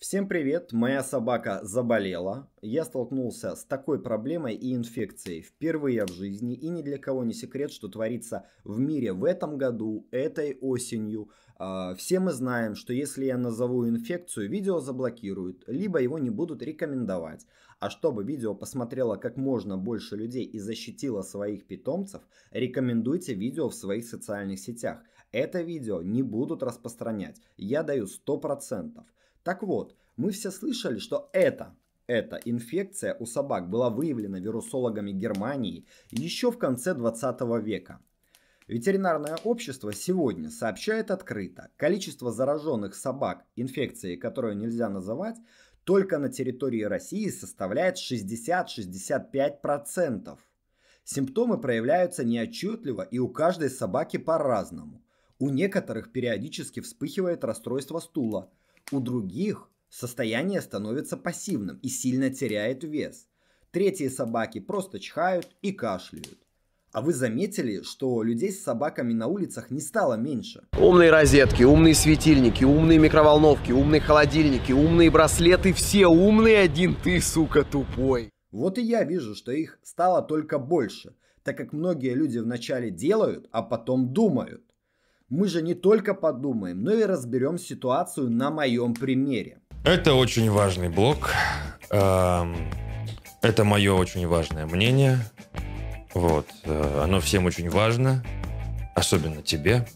Всем привет! Моя собака заболела. Я столкнулся с такой проблемой и инфекцией впервые в жизни. И ни для кого не секрет, что творится в мире в этом году, этой осенью. А, все мы знаем, что если я назову инфекцию, видео заблокируют, либо его не будут рекомендовать. А чтобы видео посмотрело как можно больше людей и защитило своих питомцев, рекомендуйте видео в своих социальных сетях. Это видео не будут распространять. Я даю 100%. Так вот, мы все слышали, что это, эта инфекция у собак была выявлена вирусологами Германии еще в конце 20 века. Ветеринарное общество сегодня сообщает открыто, количество зараженных собак инфекцией, которую нельзя называть, только на территории России составляет 60-65%. Симптомы проявляются неотчетливо и у каждой собаки по-разному. У некоторых периодически вспыхивает расстройство стула – у других состояние становится пассивным и сильно теряет вес. Третьи собаки просто чихают и кашляют. А вы заметили, что людей с собаками на улицах не стало меньше? Умные розетки, умные светильники, умные микроволновки, умные холодильники, умные браслеты, все умные, один ты, сука, тупой. Вот и я вижу, что их стало только больше, так как многие люди вначале делают, а потом думают. Мы же не только подумаем, но и разберем ситуацию на моем примере. Это очень важный блок. Эм, это мое очень важное мнение. Вот. Э, оно всем очень важно. Особенно тебе.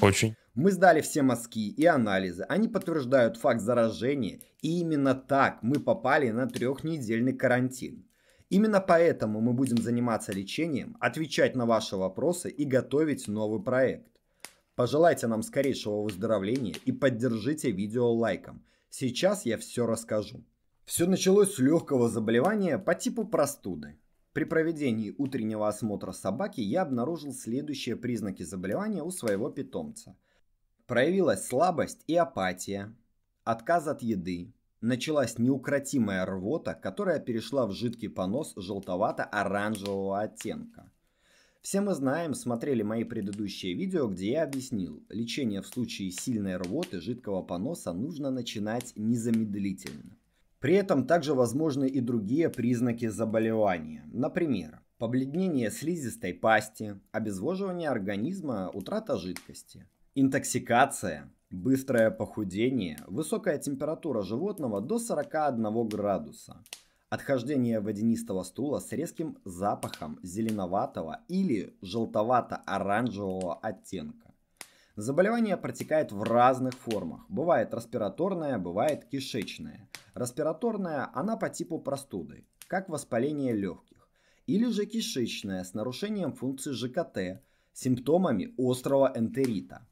Очень. Мы сдали все мазки и анализы. Они подтверждают факт заражения. И именно так мы попали на трехнедельный карантин. Именно поэтому мы будем заниматься лечением, отвечать на ваши вопросы и готовить новый проект. Пожелайте нам скорейшего выздоровления и поддержите видео лайком. Сейчас я все расскажу. Все началось с легкого заболевания по типу простуды. При проведении утреннего осмотра собаки я обнаружил следующие признаки заболевания у своего питомца. Проявилась слабость и апатия, отказ от еды, началась неукротимая рвота, которая перешла в жидкий понос желтовато-оранжевого оттенка – все мы знаем, смотрели мои предыдущие видео, где я объяснил, лечение в случае сильной рвоты жидкого поноса нужно начинать незамедлительно. При этом также возможны и другие признаки заболевания. Например, побледнение слизистой пасти, обезвоживание организма, утрата жидкости, интоксикация, быстрое похудение, высокая температура животного до 41 градуса, Отхождение водянистого стула с резким запахом зеленоватого или желтовато-оранжевого оттенка. Заболевание протекает в разных формах. Бывает респираторное, бывает кишечное. Респираторная она по типу простуды, как воспаление легких. Или же кишечная с нарушением функции ЖКТ, симптомами острого энтерита.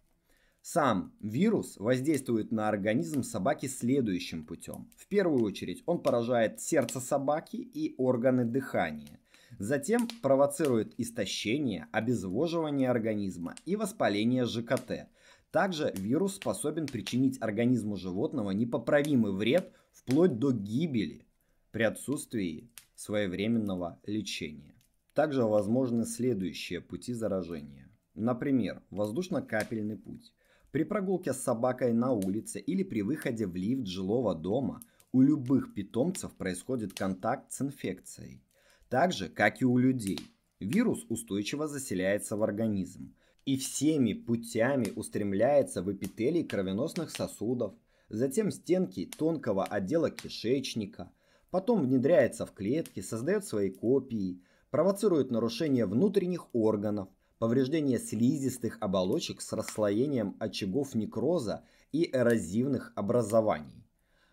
Сам вирус воздействует на организм собаки следующим путем. В первую очередь он поражает сердце собаки и органы дыхания. Затем провоцирует истощение, обезвоживание организма и воспаление ЖКТ. Также вирус способен причинить организму животного непоправимый вред вплоть до гибели при отсутствии своевременного лечения. Также возможны следующие пути заражения. Например, воздушно-капельный путь при прогулке с собакой на улице или при выходе в лифт жилого дома у любых питомцев происходит контакт с инфекцией. Так же, как и у людей. Вирус устойчиво заселяется в организм и всеми путями устремляется в эпителий кровеносных сосудов, затем стенки тонкого отдела кишечника, потом внедряется в клетки, создает свои копии, провоцирует нарушение внутренних органов – повреждение слизистых оболочек с расслоением очагов некроза и эрозивных образований.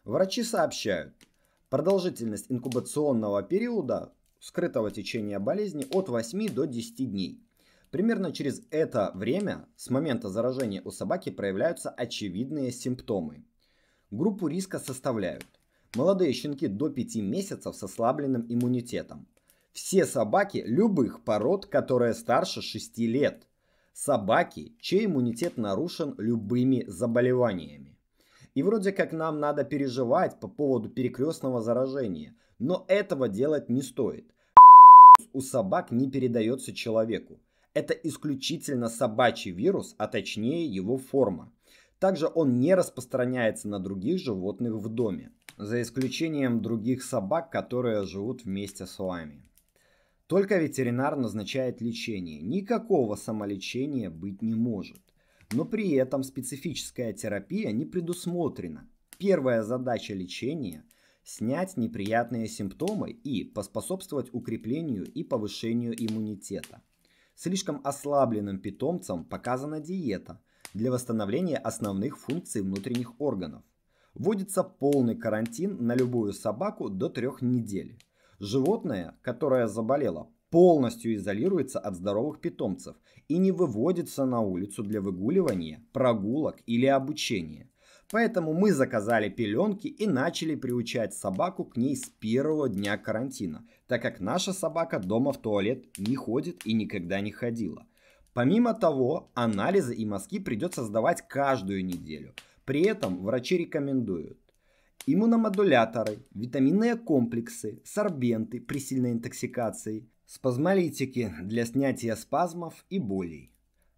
Врачи сообщают, продолжительность инкубационного периода скрытого течения болезни от 8 до 10 дней. Примерно через это время с момента заражения у собаки проявляются очевидные симптомы. Группу риска составляют молодые щенки до 5 месяцев с ослабленным иммунитетом, все собаки любых пород, которые старше 6 лет. Собаки, чей иммунитет нарушен любыми заболеваниями. И вроде как нам надо переживать по поводу перекрестного заражения, но этого делать не стоит. У собак не передается человеку. Это исключительно собачий вирус, а точнее его форма. Также он не распространяется на других животных в доме, за исключением других собак, которые живут вместе с вами. Только ветеринар назначает лечение. Никакого самолечения быть не может. Но при этом специфическая терапия не предусмотрена. Первая задача лечения – снять неприятные симптомы и поспособствовать укреплению и повышению иммунитета. Слишком ослабленным питомцам показана диета для восстановления основных функций внутренних органов. Вводится полный карантин на любую собаку до трех недель. Животное, которое заболело, полностью изолируется от здоровых питомцев и не выводится на улицу для выгуливания, прогулок или обучения. Поэтому мы заказали пеленки и начали приучать собаку к ней с первого дня карантина, так как наша собака дома в туалет не ходит и никогда не ходила. Помимо того, анализы и мазки придется сдавать каждую неделю. При этом врачи рекомендуют иммуномодуляторы, витаминные комплексы, сорбенты при сильной интоксикации, спазмолитики для снятия спазмов и болей,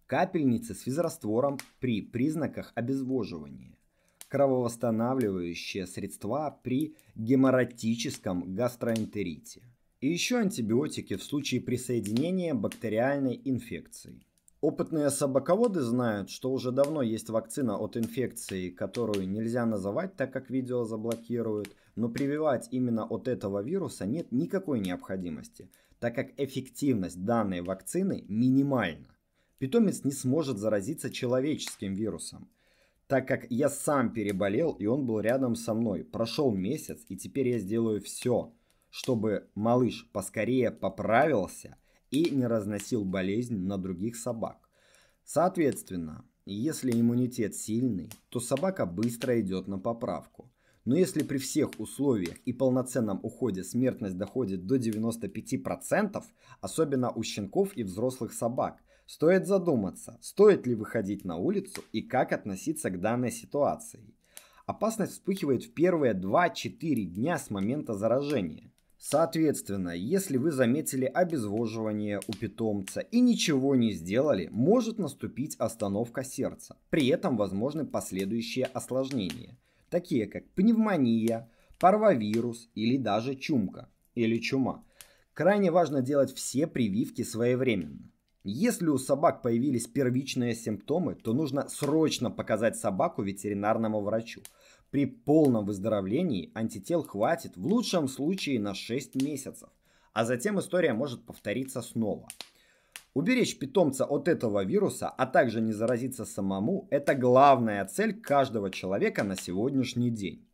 капельницы с физраствором при признаках обезвоживания, крововосстанавливающие средства при геморатическом гастроэнтерите и еще антибиотики в случае присоединения бактериальной инфекции. Опытные собаководы знают, что уже давно есть вакцина от инфекции, которую нельзя называть, так как видео заблокируют, но прививать именно от этого вируса нет никакой необходимости, так как эффективность данной вакцины минимальна. Питомец не сможет заразиться человеческим вирусом, так как я сам переболел и он был рядом со мной. Прошел месяц и теперь я сделаю все, чтобы малыш поскорее поправился – и не разносил болезнь на других собак. Соответственно, если иммунитет сильный, то собака быстро идет на поправку. Но если при всех условиях и полноценном уходе смертность доходит до 95%, особенно у щенков и взрослых собак, стоит задуматься, стоит ли выходить на улицу и как относиться к данной ситуации. Опасность вспыхивает в первые 2-4 дня с момента заражения. Соответственно, если вы заметили обезвоживание у питомца и ничего не сделали, может наступить остановка сердца. При этом возможны последующие осложнения, такие как пневмония, парвовирус или даже чумка или чума. Крайне важно делать все прививки своевременно. Если у собак появились первичные симптомы, то нужно срочно показать собаку ветеринарному врачу – при полном выздоровлении антител хватит в лучшем случае на 6 месяцев, а затем история может повториться снова. Уберечь питомца от этого вируса, а также не заразиться самому – это главная цель каждого человека на сегодняшний день.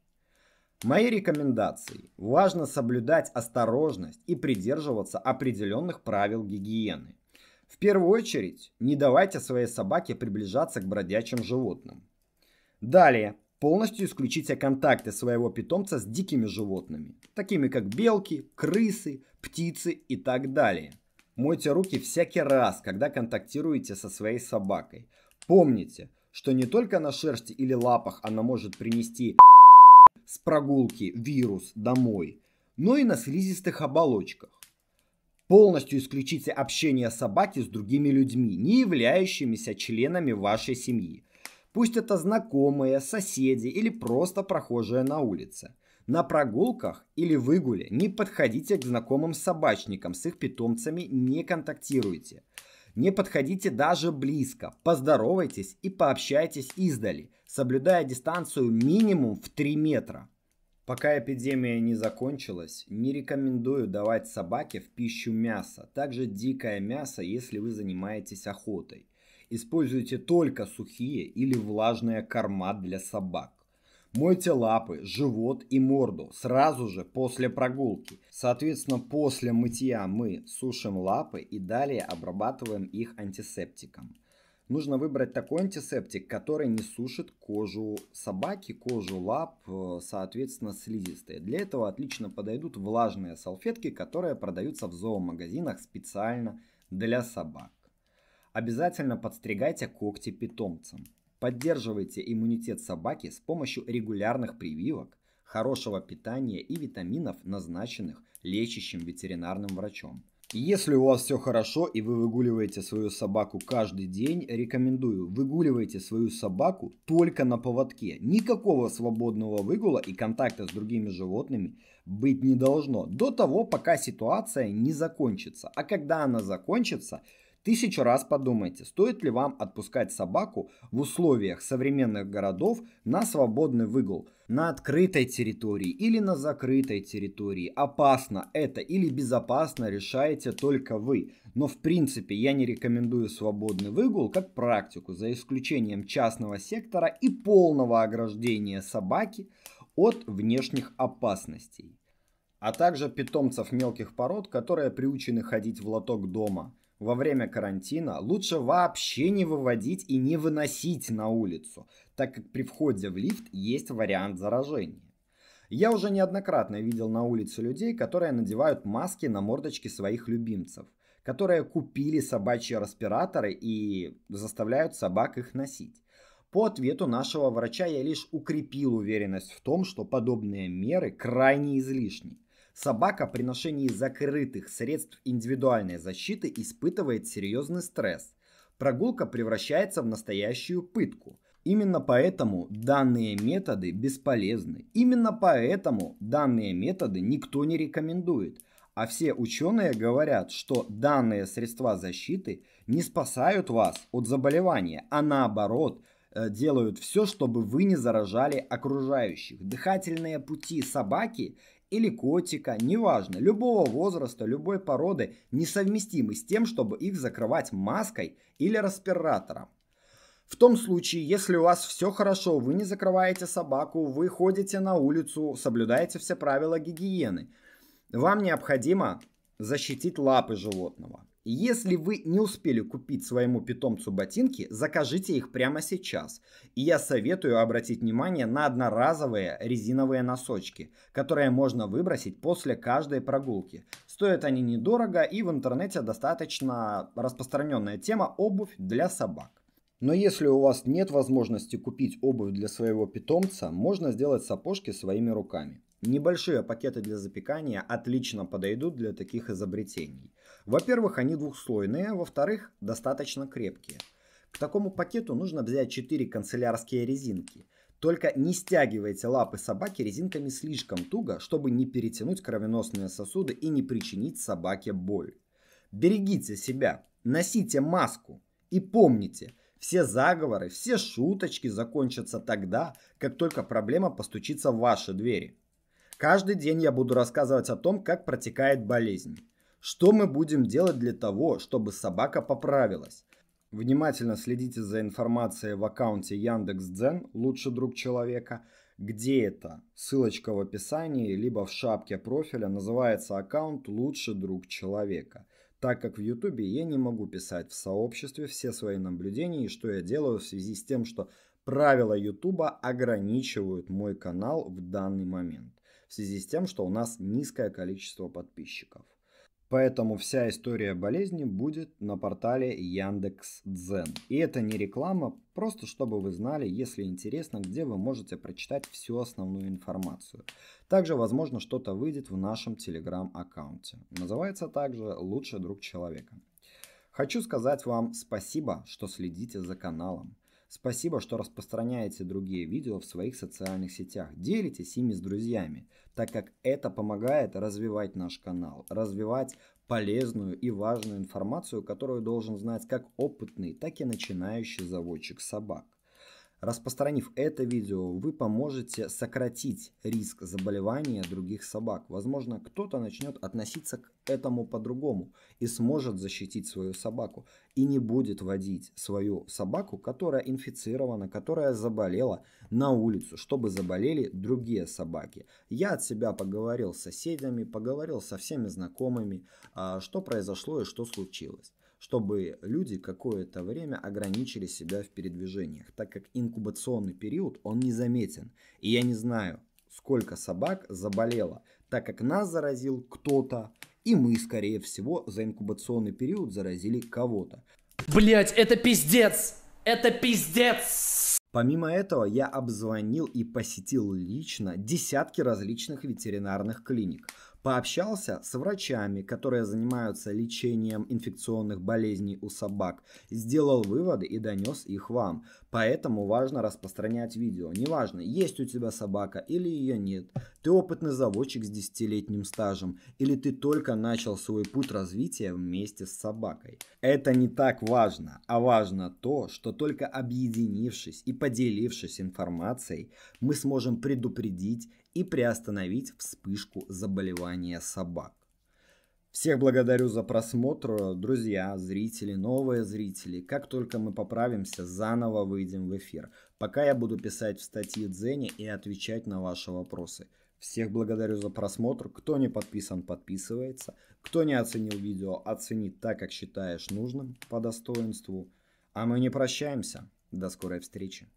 Мои рекомендации. Важно соблюдать осторожность и придерживаться определенных правил гигиены. В первую очередь, не давайте своей собаке приближаться к бродячим животным. Далее, полностью исключите контакты своего питомца с дикими животными, такими как белки, крысы, птицы и так далее. Мойте руки всякий раз, когда контактируете со своей собакой. Помните, что не только на шерсти или лапах она может принести с прогулки вирус домой, но и на слизистых оболочках. Полностью исключите общение собаки с другими людьми, не являющимися членами вашей семьи – Пусть это знакомые, соседи или просто прохожие на улице. На прогулках или выгуле не подходите к знакомым собачникам, с их питомцами не контактируйте. Не подходите даже близко, поздоровайтесь и пообщайтесь издали, соблюдая дистанцию минимум в 3 метра. Пока эпидемия не закончилась, не рекомендую давать собаке в пищу мясо, также дикое мясо, если вы занимаетесь охотой. Используйте только сухие или влажные корма для собак. Мойте лапы, живот и морду сразу же после прогулки. Соответственно, после мытья мы сушим лапы и далее обрабатываем их антисептиком. Нужно выбрать такой антисептик, который не сушит кожу собаки, кожу лап, э, соответственно, слизистые. Для этого отлично подойдут влажные салфетки, которые продаются в зоомагазинах специально для собак. Обязательно подстригайте когти питомцам. Поддерживайте иммунитет собаки с помощью регулярных прививок, хорошего питания и витаминов, назначенных лечащим ветеринарным врачом. Если у вас все хорошо и вы выгуливаете свою собаку каждый день, рекомендую, выгуливайте свою собаку только на поводке. Никакого свободного выгула и контакта с другими животными быть не должно до того, пока ситуация не закончится. А когда она закончится, Тысячу раз подумайте, стоит ли вам отпускать собаку в условиях современных городов на свободный выгул, на открытой территории или на закрытой территории. Опасно это или безопасно решаете только вы. Но в принципе я не рекомендую свободный выгул как практику, за исключением частного сектора и полного ограждения собаки от внешних опасностей а также питомцев мелких пород, которые приучены ходить в лоток дома во время карантина лучше вообще не выводить и не выносить на улицу, так как при входе в лифт есть вариант заражения. Я уже неоднократно видел на улице людей, которые надевают маски на мордочки своих любимцев, которые купили собачьи респираторы и заставляют собак их носить. По ответу нашего врача я лишь укрепил уверенность в том, что подобные меры крайне излишни – Собака при ношении закрытых средств индивидуальной защиты испытывает серьезный стресс. Прогулка превращается в настоящую пытку. Именно поэтому данные методы бесполезны. Именно поэтому данные методы никто не рекомендует. А все ученые говорят, что данные средства защиты не спасают вас от заболевания, а наоборот э, – делают все, чтобы вы не заражали окружающих. Дыхательные пути собаки или котика, неважно, любого возраста, любой породы, несовместимы с тем, чтобы их закрывать маской или респиратором. В том случае, если у вас все хорошо, вы не закрываете собаку, вы ходите на улицу, соблюдаете все правила гигиены, вам необходимо защитить лапы животного. Если вы не успели купить своему питомцу ботинки, закажите их прямо сейчас. И я советую обратить внимание на одноразовые резиновые носочки, которые можно выбросить после каждой прогулки. Стоят они недорого и в интернете достаточно распространенная тема обувь для собак. Но если у вас нет возможности купить обувь для своего питомца, можно сделать сапожки своими руками. Небольшие пакеты для запекания отлично подойдут для таких изобретений. Во-первых, они двухслойные, а во-вторых, достаточно крепкие. К такому пакету нужно взять 4 канцелярские резинки. Только не стягивайте лапы собаки резинками слишком туго, чтобы не перетянуть кровеносные сосуды и не причинить собаке боль. Берегите себя, носите маску и помните, все заговоры, все шуточки закончатся тогда, как только проблема постучится в ваши двери. Каждый день я буду рассказывать о том, как протекает болезнь. Что мы будем делать для того, чтобы собака поправилась? Внимательно следите за информацией в аккаунте Яндекс.Дзен «Лучший друг человека». Где это? Ссылочка в описании, либо в шапке профиля. Называется аккаунт «Лучший друг человека». Так как в Ютубе я не могу писать в сообществе все свои наблюдения и что я делаю в связи с тем, что правила Ютуба ограничивают мой канал в данный момент. В связи с тем, что у нас низкое количество подписчиков. Поэтому вся история болезни будет на портале Яндекс.Дзен. И это не реклама, просто чтобы вы знали, если интересно, где вы можете прочитать всю основную информацию. Также, возможно, что-то выйдет в нашем телеграм-аккаунте. Называется также «Лучший друг человека». Хочу сказать вам спасибо, что следите за каналом. Спасибо, что распространяете другие видео в своих социальных сетях. Делитесь ими с друзьями, так как это помогает развивать наш канал, развивать полезную и важную информацию, которую должен знать как опытный, так и начинающий заводчик собак. Распространив это видео, вы поможете сократить риск заболевания других собак. Возможно, кто-то начнет относиться к этому по-другому и сможет защитить свою собаку и не будет водить свою собаку, которая инфицирована, которая заболела, на улицу, чтобы заболели другие собаки. Я от себя поговорил с соседями, поговорил со всеми знакомыми, а, что произошло и что случилось чтобы люди какое-то время ограничили себя в передвижениях, так как инкубационный период, он не заметен. И я не знаю, сколько собак заболело, так как нас заразил кто-то, и мы, скорее всего, за инкубационный период заразили кого-то. Блять, это пиздец! Это пиздец! Помимо этого, я обзвонил и посетил лично десятки различных ветеринарных клиник – Пообщался с врачами, которые занимаются лечением инфекционных болезней у собак, сделал выводы и донес их вам. Поэтому важно распространять видео. Неважно, есть у тебя собака или ее нет. Ты опытный заводчик с десятилетним стажем. Или ты только начал свой путь развития вместе с собакой. Это не так важно. А важно то, что только объединившись и поделившись информацией, мы сможем предупредить и приостановить вспышку заболевания собак. Всех благодарю за просмотр, друзья, зрители, новые зрители. Как только мы поправимся, заново выйдем в эфир. Пока я буду писать в статье Дзене и отвечать на ваши вопросы. Всех благодарю за просмотр. Кто не подписан, подписывается. Кто не оценил видео, оцени так, как считаешь нужным, по достоинству. А мы не прощаемся. До скорой встречи.